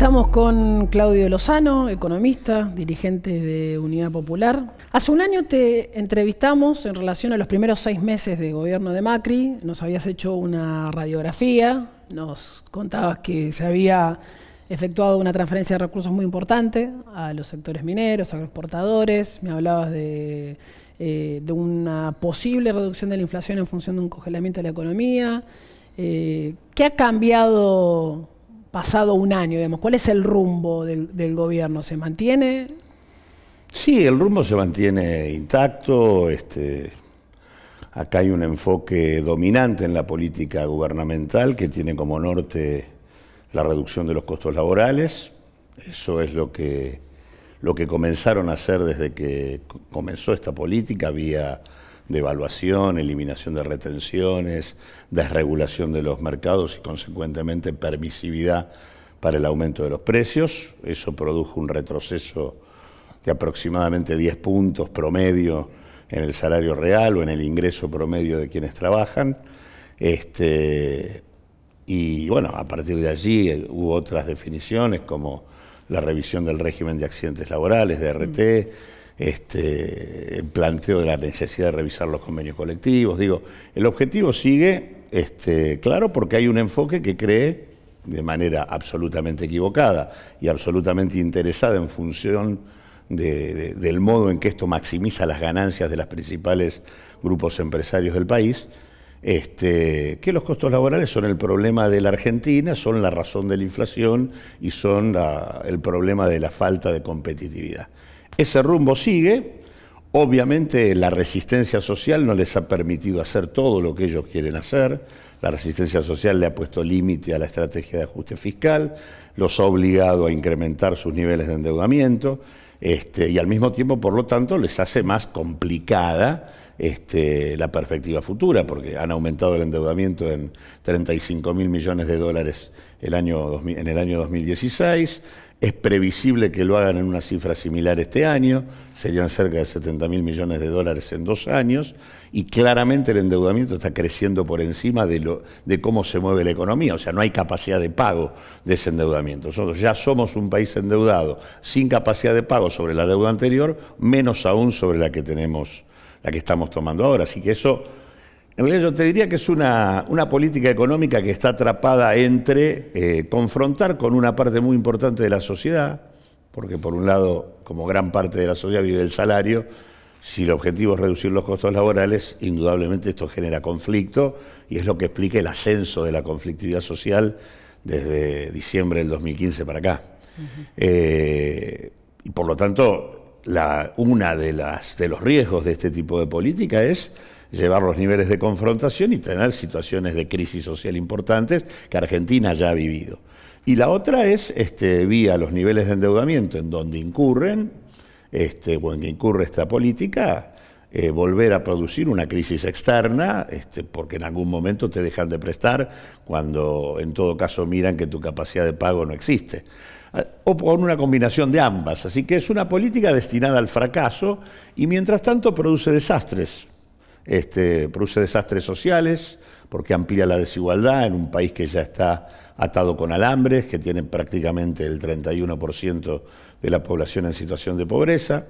Estamos con Claudio Lozano, economista, dirigente de Unidad Popular. Hace un año te entrevistamos en relación a los primeros seis meses de gobierno de Macri. Nos habías hecho una radiografía, nos contabas que se había efectuado una transferencia de recursos muy importante a los sectores mineros, a agroexportadores, me hablabas eh, de, una posible reducción de la inflación en función de un congelamiento de la economía. Eh, ¿Qué ha cambiado pasado un año, digamos? ¿Cuál es el rumbo del, gobierno? ¿Se mantiene? Sí, el rumbo se mantiene intacto. Este, acá hay un enfoque dominante en la política gubernamental que tiene como norte la reducción de los costos laborales. Eso es lo que, lo que comenzaron a hacer desde que comenzó esta política vía Devaluación, eliminación de retenciones, desregulación de los mercados y consecuentemente permisividad para el aumento de los precios. Eso produjo un retroceso de aproximadamente 10 puntos promedio en el salario real o en el ingreso promedio de quienes trabajan. Este, y bueno, a partir de allí eh, hubo otras definiciones como la revisión del régimen de accidentes laborales, de RT. Mm este, el planteo de la necesidad de revisar los convenios colectivos. Digo, el objetivo sigue este, claro porque hay un enfoque que cree de manera absolutamente equivocada y absolutamente interesada en función del modo en que esto maximiza las ganancias de los principales grupos empresarios del país, este, que los costos laborales son el problema de la Argentina, son la razón de la inflación y son el problema de la falta de competitividad. Ese rumbo sigue. Obviamente la resistencia social no les ha permitido hacer todo lo que ellos quieren hacer. La resistencia social le ha puesto límite a la estrategia de ajuste fiscal, los ha obligado a incrementar sus niveles de endeudamiento este, y al mismo tiempo, por lo tanto, les hace más complicada este, la perspectiva futura, porque han aumentado el endeudamiento en 35 mil millones de dólares el año, en el año 2016, es previsible que lo hagan en una cifra similar este año, serían cerca de 70 mil millones de dólares en dos años, y claramente el endeudamiento está creciendo por encima de, lo, de cómo se mueve la economía, o sea, no hay capacidad de pago de ese endeudamiento. Nosotros ya somos un país endeudado sin capacidad de pago sobre la deuda anterior, menos aún sobre la que tenemos, la que estamos tomando ahora. Así que eso en realidad yo te diría que es una, política económica que está atrapada entre eh, confrontar con una parte muy importante de la sociedad, porque por un lado, como gran parte de la sociedad vive el salario, si el objetivo es reducir los costos laborales, indudablemente esto genera conflicto y es lo que explica el ascenso de la conflictividad social desde diciembre del 2015 para acá. Eh, y por lo tanto, la, una de, las, de los riesgos de este tipo de política es llevar los niveles de confrontación y tener situaciones de crisis social importantes que Argentina ya ha vivido. Y la otra es este, vía los niveles de endeudamiento en donde incurren, este, o en que incurre esta política, eh, volver a producir una crisis externa, este, porque en algún momento te dejan de prestar cuando en todo caso miran que tu capacidad de pago no existe. Ah, o con una combinación de ambas. Así que es una política destinada al fracaso y mientras tanto produce desastres. Este, produce desastres sociales porque amplía la desigualdad en un país que ya está atado con alambres, que tiene prácticamente el 31% de la población en situación de pobreza.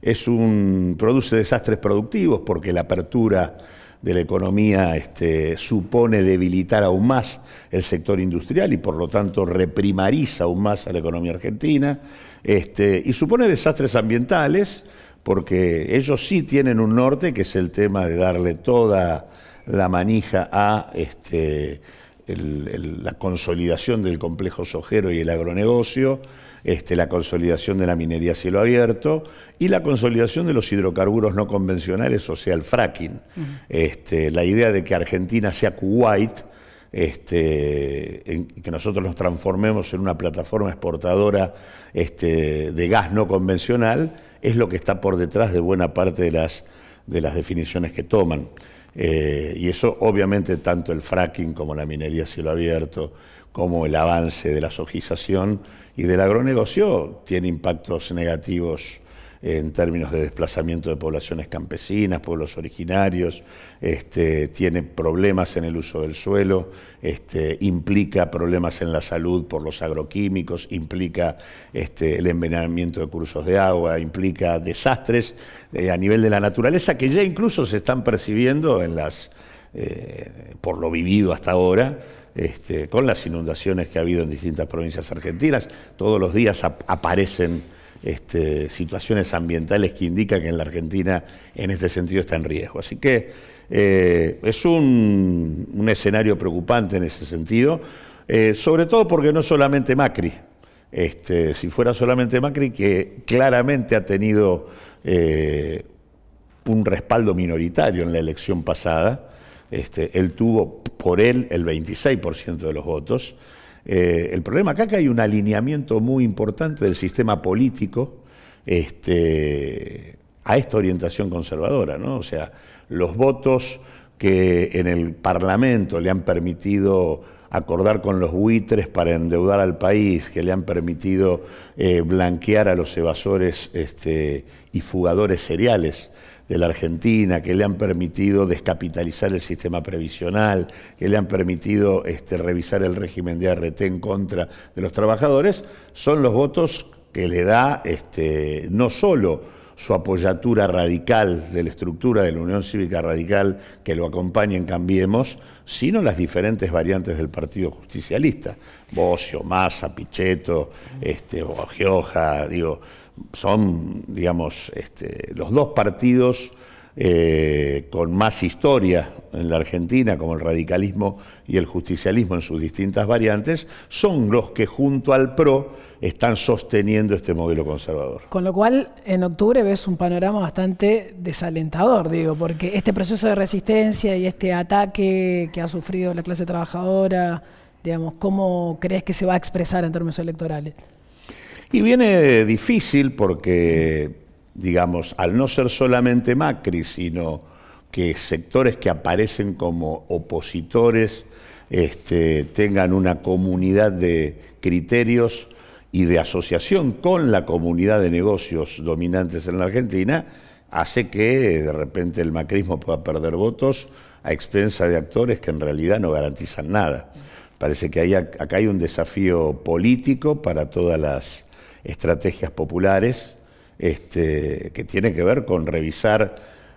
Es un, produce desastres productivos porque la apertura de la economía este, supone debilitar aún más el sector industrial y por lo tanto reprimariza aún más a la economía argentina este, y supone desastres ambientales porque ellos sí tienen un norte, que es el tema de darle toda la manija a este, la consolidación del complejo sojero y el agronegocio, este, la consolidación de la minería a cielo abierto y la consolidación de los hidrocarburos no convencionales, o sea, el fracking. Este, la idea de que Argentina sea Kuwait, que nosotros nos transformemos en una plataforma exportadora de gas no convencional es lo que está por detrás de buena parte de las, de las definiciones que toman. Eh, y eso obviamente tanto el fracking como la minería a cielo abierto, como el avance de la sojización y del agronegocio tiene impactos negativos en términos de desplazamiento de poblaciones campesinas, pueblos originarios, este, tiene problemas en el uso del suelo, este, implica problemas en la salud por los agroquímicos, implica este, el envenenamiento de cursos de agua, implica desastres eh, a nivel de la naturaleza que ya incluso se están percibiendo eh, por lo vivido hasta ahora, con las inundaciones que ha habido en distintas provincias argentinas. Todos los días aparecen este, situaciones ambientales que indican que en la Argentina en este sentido está en riesgo. Así que eh, es un, escenario preocupante en ese sentido, eh, sobre todo porque no solamente Macri. Este, si fuera solamente Macri, que claramente ha tenido eh, un respaldo minoritario en la elección pasada, este, él tuvo por él el 26% de los votos. Eh, el problema acá es que hay un alineamiento muy importante del sistema político este, a esta orientación conservadora, ¿no? O sea, los votos que en el Parlamento le han permitido acordar con los buitres para endeudar al país, que le han permitido eh, blanquear a los evasores este, y fugadores seriales de la Argentina, que le han permitido descapitalizar el sistema previsional, que le han permitido este, revisar el régimen de ART en contra de los trabajadores, son los votos que le da este, no solo su apoyatura radical de la estructura de la Unión Cívica Radical que lo acompaña en Cambiemos, sino las diferentes variantes del Partido Justicialista. Bocio, Massa, Pichetto, este, Gioja, digo, son, digamos, este, los dos partidos eh, con más historia en la Argentina, como el radicalismo y el justicialismo en sus distintas variantes, son los que junto al PRO están sosteniendo este modelo conservador. Con lo cual, en octubre ves un panorama bastante desalentador, digo, porque este proceso de resistencia y este ataque que ha sufrido la clase trabajadora, digamos, ¿cómo crees que se va a expresar en términos electorales? Y viene difícil porque, digamos, al no ser solamente Macri, sino que sectores que aparecen como opositores este, tengan una comunidad de criterios y de asociación con la comunidad de negocios dominantes en la Argentina, hace que de repente el macrismo pueda perder votos a expensa de actores que en realidad no garantizan nada. Parece que hay, acá hay un desafío político para todas las estrategias populares este, que tiene que ver con revisar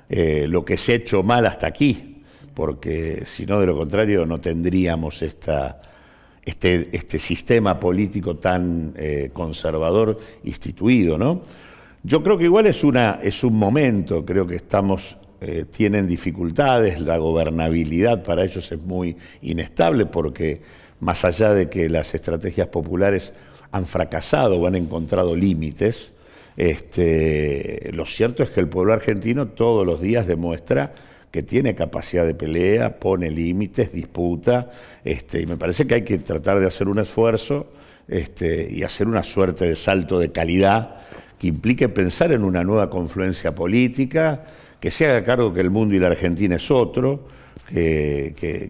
eh, lo que se ha hecho mal hasta aquí, porque si no, de lo contrario, no tendríamos este, este, sistema político tan eh, conservador instituido. ¿no? Yo creo que igual es, una, es un momento, creo que estamos eh, tienen dificultades, la gobernabilidad para ellos es muy inestable porque más allá de que las estrategias populares han fracasado o han encontrado límites, este, lo cierto es que el pueblo argentino todos los días demuestra que tiene capacidad de pelea, pone límites, disputa, este, y me parece que hay que tratar de hacer un esfuerzo este, y hacer una suerte de salto de calidad que implique pensar en una nueva confluencia política, que se haga cargo que el mundo y la Argentina es otro, que,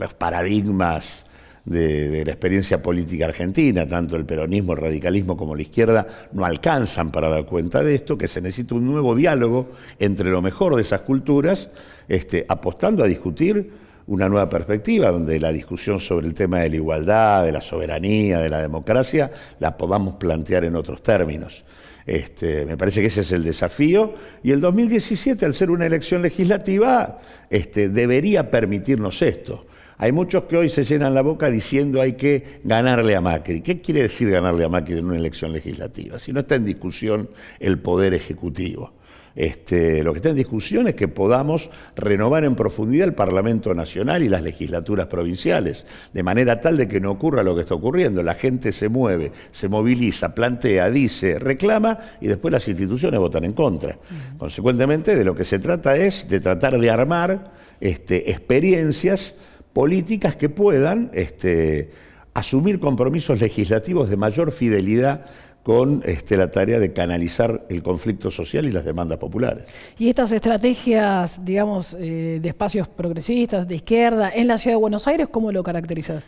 los paradigmas de, la experiencia política argentina, tanto el peronismo, el radicalismo como la izquierda, no alcanzan para dar cuenta de esto, que se necesita un nuevo diálogo entre lo mejor de esas culturas, este, apostando a discutir una nueva perspectiva donde la discusión sobre el tema de la igualdad, de la soberanía, de la democracia, la podamos plantear en otros términos. Este, me parece que ese es el desafío y el 2017, al ser una elección legislativa, este, debería permitirnos esto. Hay muchos que hoy se llenan la boca diciendo hay que ganarle a Macri. ¿Qué quiere decir ganarle a Macri en una elección legislativa? Si no está en discusión el poder ejecutivo. Este, lo que está en discusión es que podamos renovar en profundidad el Parlamento Nacional y las legislaturas provinciales, de manera tal de que no ocurra lo que está ocurriendo. La gente se mueve, se moviliza, plantea, dice, reclama y después las instituciones votan en contra. Consecuentemente, de lo que se trata es de tratar de armar este, experiencias políticas que puedan este, asumir compromisos legislativos de mayor fidelidad con este, la tarea de canalizar el conflicto social y las demandas populares. Y estas estrategias, digamos, eh, de espacios progresistas, de izquierda, en la ciudad de Buenos Aires, ¿cómo lo caracterizas?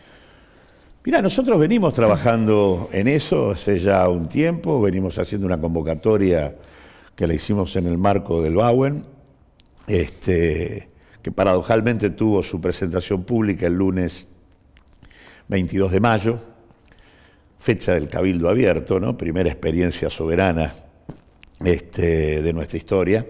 Mira, nosotros venimos trabajando en eso hace ya un tiempo, venimos haciendo una convocatoria que la hicimos en el marco del Bauen, este, que paradojalmente tuvo su presentación pública el lunes 22 de mayo, fecha del Cabildo Abierto, ¿no? primera experiencia soberana este, de nuestra historia.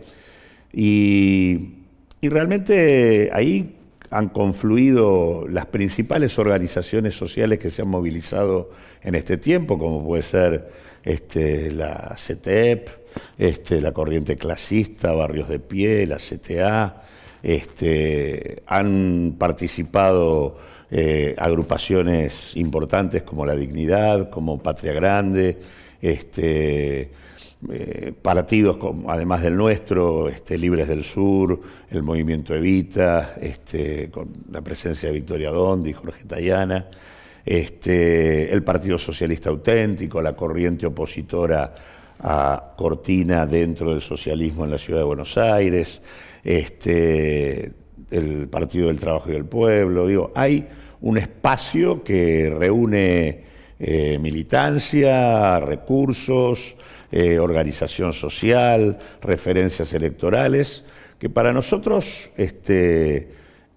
Y, realmente ahí han confluido las principales organizaciones sociales que se han movilizado en este tiempo, como puede ser este, la CTEP, este, la Corriente Clasista, Barrios de Pie, la CTA, este, han participado eh, agrupaciones importantes como La Dignidad, como Patria Grande, este, eh, partidos como, además del nuestro, este, Libres del Sur, el Movimiento Evita, con la presencia de Victoria Dondi, Jorge Tallana, el Partido Socialista Auténtico, la corriente opositora a Cortina dentro del socialismo en la ciudad de Buenos Aires, este, el Partido del Trabajo y del Pueblo. Digo, hay un espacio que reúne eh, militancia, recursos, eh, organización social, referencias electorales, que para nosotros este,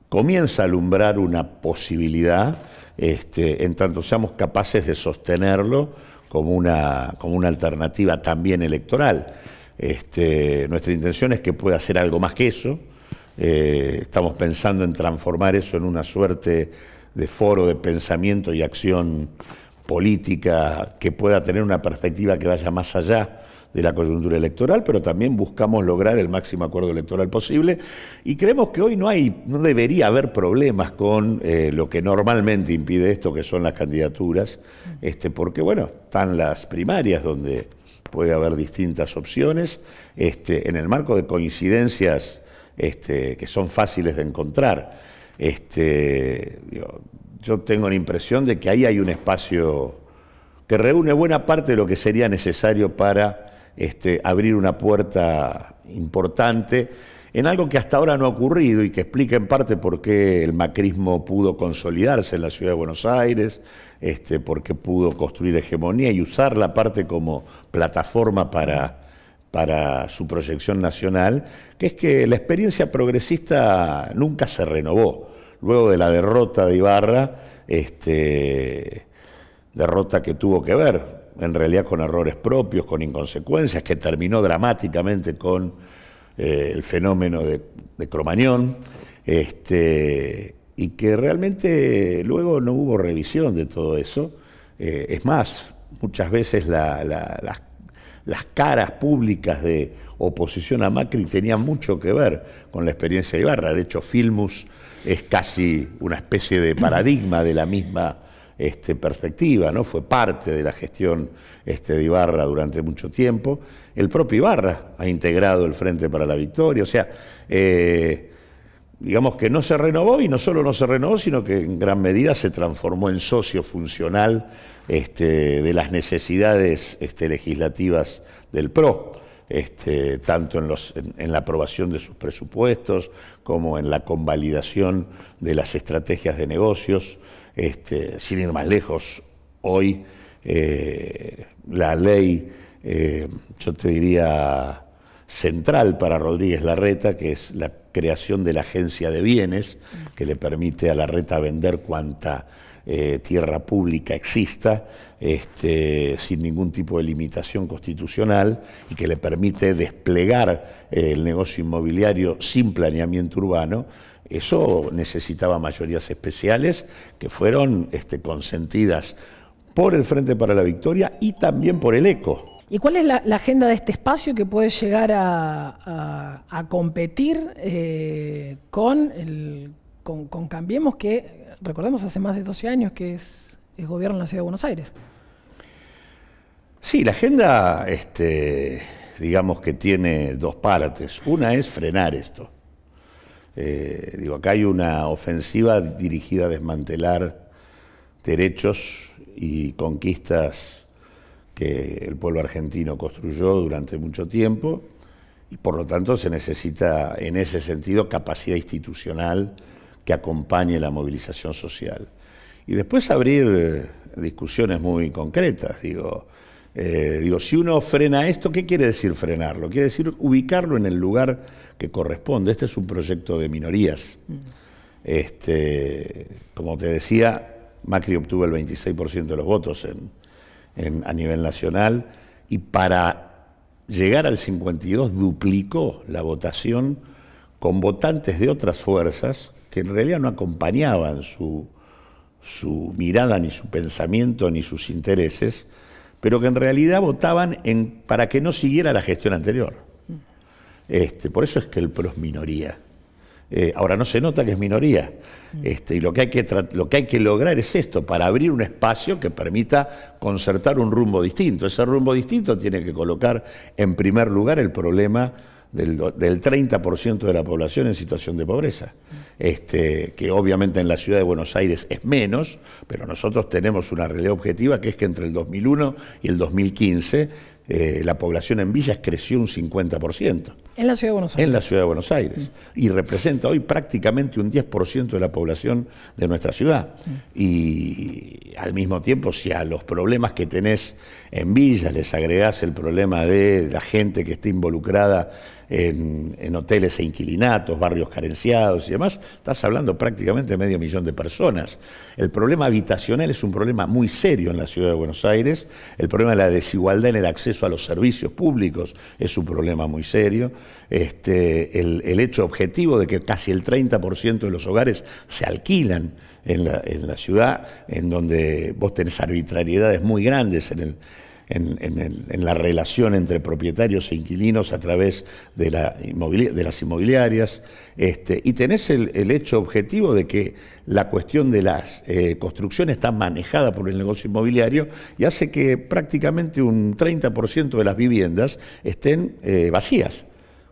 comienza a alumbrar una posibilidad, este, en tanto seamos capaces de sostenerlo como una, alternativa también electoral. Este, nuestra intención es que pueda hacer algo más que eso. Eh, estamos pensando en transformar eso en una suerte de foro de pensamiento y acción política que pueda tener una perspectiva que vaya más allá de la coyuntura electoral, pero también buscamos lograr el máximo acuerdo electoral posible y creemos que hoy no hay, no debería haber problemas con eh, lo que normalmente impide esto, que son las candidaturas, este, porque bueno, están las primarias donde puede haber distintas opciones, este, en el marco de coincidencias este, que son fáciles de encontrar. Este, yo, yo tengo la impresión de que ahí hay un espacio que reúne buena parte de lo que sería necesario para este, abrir una puerta importante en algo que hasta ahora no ha ocurrido y que explica en parte por qué el macrismo pudo consolidarse en la ciudad de Buenos Aires, este, por qué pudo construir hegemonía y usar la parte como plataforma para, su proyección nacional, que es que la experiencia progresista nunca se renovó. Luego de la derrota de Ibarra, este, derrota que tuvo que ver en realidad con errores propios, con inconsecuencias, que terminó dramáticamente con eh, el fenómeno de, Cromañón, este, y que realmente luego no hubo revisión de todo eso. Eh, es más, muchas veces las, las caras públicas de oposición a Macri tenían mucho que ver con la experiencia de Ibarra. De hecho, Filmus es casi una especie de paradigma de la misma este, perspectiva, ¿no? Fue parte de la gestión este, de Ibarra durante mucho tiempo. El propio Ibarra ha integrado el Frente para la Victoria, o sea, eh, digamos que no se renovó y no solo no se renovó, sino que en gran medida se transformó en socio funcional este, de las necesidades legislativas del PRO. tanto en, la aprobación de sus presupuestos como en la convalidación de las estrategias de negocios este, sin ir más lejos, hoy eh, la ley, eh, yo te diría, central para Rodríguez Larreta, que es la creación de la agencia de bienes, que le permite a Larreta vender cuanta eh, tierra pública exista, este, sin ningún tipo de limitación constitucional, y que le permite desplegar el negocio inmobiliario sin planeamiento urbano, eso necesitaba mayorías especiales que fueron este, consentidas por el Frente para la Victoria y también por el ECO. ¿Y cuál es la, agenda de este espacio que puede llegar a, competir eh, con, con, Cambiemos, que recordemos hace más de 12 años que es, gobierno en la ciudad de Buenos Aires? Sí, la agenda, este, digamos que tiene dos partes. Una es frenar esto. Eh, digo, acá hay una ofensiva dirigida a desmantelar derechos y conquistas que el pueblo argentino construyó durante mucho tiempo y por lo tanto se necesita en ese sentido capacidad institucional que acompañe la movilización social. Y después abrir eh, discusiones muy concretas, digo, eh, digo, si uno frena esto, ¿qué quiere decir frenarlo? Quiere decir ubicarlo en el lugar que corresponde. Este es un proyecto de minorías. Mm. Este, como te decía, Macri obtuvo el 26% de los votos a nivel nacional y para llegar al 52 duplicó la votación con votantes de otras fuerzas que en realidad no acompañaban su mirada, ni su pensamiento, ni sus intereses, pero que en realidad votaban para que no siguiera la gestión anterior. Este, por eso es que el PRO es minoría. Eh, ahora no se nota que es minoría. Este, y lo que, hay que lo que hay que lograr es esto, para abrir un espacio que permita concertar un rumbo distinto. Ese rumbo distinto tiene que colocar en primer lugar el problema del, 30% de la población en situación de pobreza, este, que obviamente en la ciudad de Buenos Aires es menos, pero nosotros tenemos una realidad objetiva que es que entre el 2001 y el 2015 eh, la población en villas creció un 50%. En la ciudad de Buenos Aires. En la ciudad de Buenos Aires. Y representa hoy prácticamente un 10% de la población de nuestra ciudad. Mm. Y al mismo tiempo, si a los problemas que tenés en villas les agregás el problema de la gente que está involucrada en, hoteles e inquilinatos, barrios carenciados y demás, estás hablando prácticamente de medio millón de personas. El problema habitacional es un problema muy serio en la ciudad de Buenos Aires, el problema de la desigualdad en el acceso a los servicios públicos es un problema muy serio, este, el, hecho objetivo de que casi el 30% de los hogares se alquilan en la, en la ciudad, en donde vos tenés arbitrariedades muy grandes en el en, la relación entre propietarios e inquilinos a través de, la las inmobiliarias, este, y tenés el, hecho objetivo de que la cuestión de las eh, construcciones está manejada por el negocio inmobiliario y hace que prácticamente un 30% de las viviendas estén eh, vacías,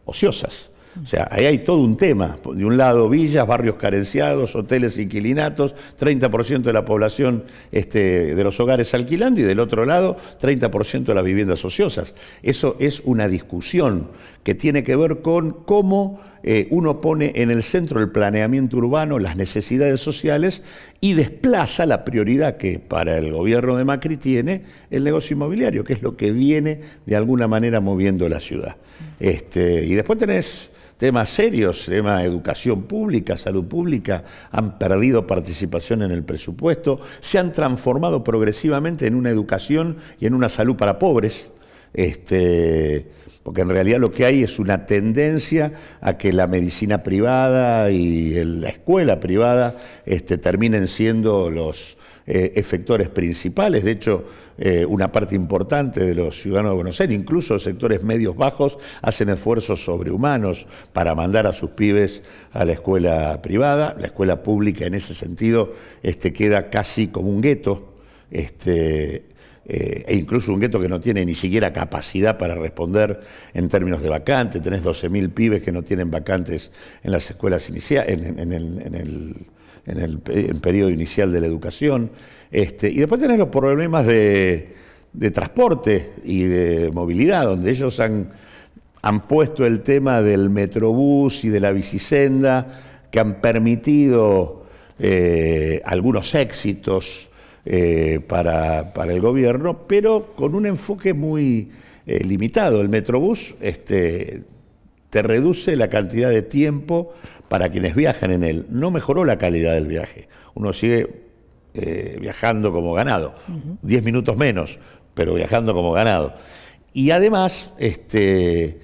ociosas. O sea, ahí hay todo un tema. De un lado villas, barrios carenciados, hoteles, inquilinatos, 30% de la población este, de los hogares alquilando y del otro lado 30% de las viviendas ociosas. Eso es una discusión que tiene que ver con cómo eh, uno pone en el centro el planeamiento urbano, las necesidades sociales y desplaza la prioridad que para el gobierno de Macri tiene el negocio inmobiliario, que es lo que viene de alguna manera moviendo la ciudad. Este, y después tenés temas serios, tema educación pública, salud pública, han perdido participación en el presupuesto, se han transformado progresivamente en una educación y en una salud para pobres. Este, porque en realidad lo que hay es una tendencia a que la medicina privada y la escuela privada este, terminen siendo los, eh, efectores principales, de hecho eh, una parte importante de los ciudadanos de Buenos Aires, incluso sectores medios bajos, hacen esfuerzos sobrehumanos para mandar a sus pibes a la escuela privada, la escuela pública en ese sentido este, queda casi como un gueto. Este, eh, e incluso un gueto que no tiene ni siquiera capacidad para responder en términos de vacante. Tenés 12.000 pibes que no tienen vacantes en las escuelas iniciales, en el en el, periodo inicial de la educación. Este, y después tenés los problemas de, transporte y de movilidad, donde ellos han, han puesto el tema del metrobús y de la bicicenda que han permitido eh, algunos éxitos eh, para, el gobierno, pero con un enfoque muy eh, limitado. El metrobús este, te reduce la cantidad de tiempo para quienes viajan en él, no mejoró la calidad del viaje. Uno sigue eh, viajando como ganado, 10 minutos menos, pero viajando como ganado. Y además, este,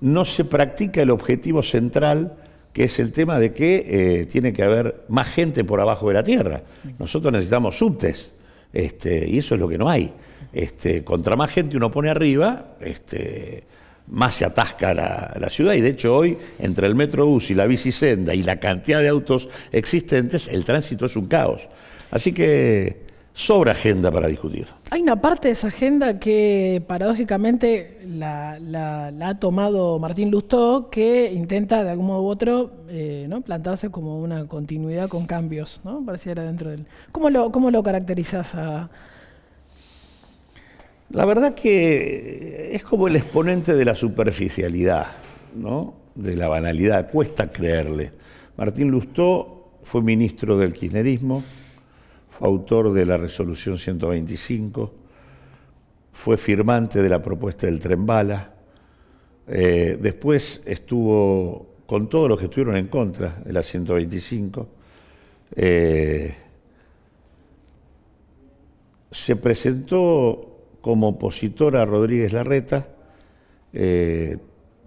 no se practica el objetivo central, que es el tema de que eh, tiene que haber más gente por abajo de la tierra. Nosotros necesitamos subtes, este, y eso es lo que no hay. Este, contra más gente uno pone arriba, este, más se atasca la, la, ciudad y de hecho hoy entre el Metrobús y la bicisenda y la cantidad de autos existentes el tránsito es un caos. Así que sobra agenda para discutir. Hay una parte de esa agenda que paradójicamente la, ha tomado Martín Lustó que intenta de algún modo u otro eh, ¿no? plantarse como una continuidad con cambios, ¿no? pareciera dentro del... ¿Cómo lo, cómo lo caracterizas a, la verdad que es como el exponente de la superficialidad, ¿no? de la banalidad, cuesta creerle. Martín Lustó fue ministro del Kirchnerismo, fue autor de la resolución 125, fue firmante de la propuesta del tren bala, eh, después estuvo con todos los que estuvieron en contra de la 125. Eh, se presentó como opositora a Rodríguez Larreta, eh,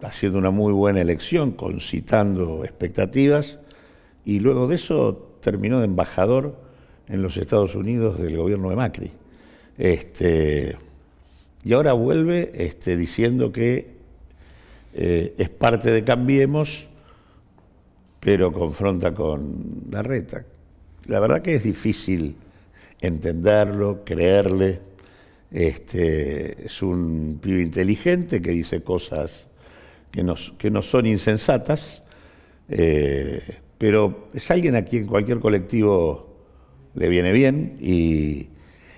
haciendo una muy buena elección, concitando expectativas, y luego de eso terminó de embajador en los Estados Unidos del gobierno de Macri. Este, y ahora vuelve este, diciendo que eh, es parte de Cambiemos, pero confronta con Larreta. La verdad que es difícil entenderlo, creerle este, es un pibe inteligente que dice cosas que no, son insensatas, eh, pero es alguien a quien cualquier colectivo le viene bien y,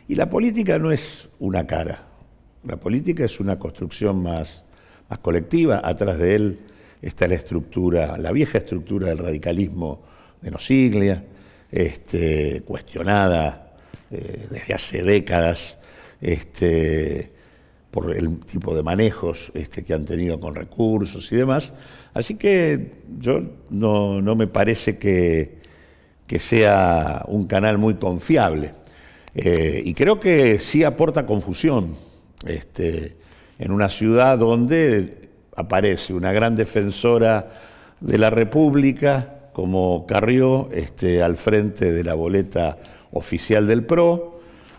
la política no es una cara, la política es una construcción más, colectiva, atrás de él está la estructura, la vieja estructura del radicalismo de Nociglia, este, cuestionada eh, desde hace décadas este, por el tipo de manejos este, que han tenido con recursos y demás. Así que yo no, me parece que, sea un canal muy confiable. Eh, y creo que sí aporta confusión este, en una ciudad donde aparece una gran defensora de la República como Carrió al frente de la boleta oficial del PRO,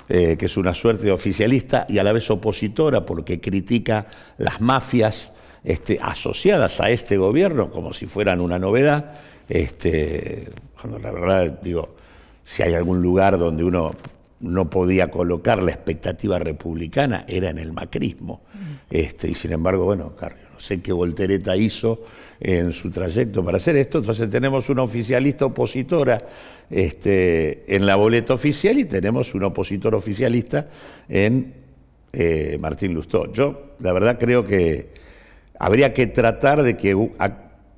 eh, que es una suerte oficialista y a la vez opositora porque critica las mafias este, asociadas a este gobierno como si fueran una novedad, este, cuando la verdad digo, si hay algún lugar donde uno no podía colocar la expectativa republicana era en el macrismo. Este, y sin embargo, bueno, Carlos no sé qué voltereta hizo en su trayecto para hacer esto. Entonces tenemos una oficialista opositora este, en la boleta oficial y tenemos un opositor oficialista en eh, Martín Lustó. Yo, la verdad, creo que habría que tratar de que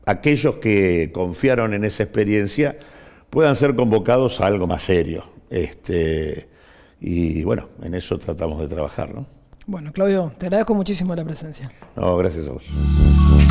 aquellos que confiaron en esa experiencia puedan ser convocados a algo más serio. Este, y bueno, en eso tratamos de trabajar, ¿no? Bueno, Claudio, te agradezco muchísimo la presencia. No, gracias a vos.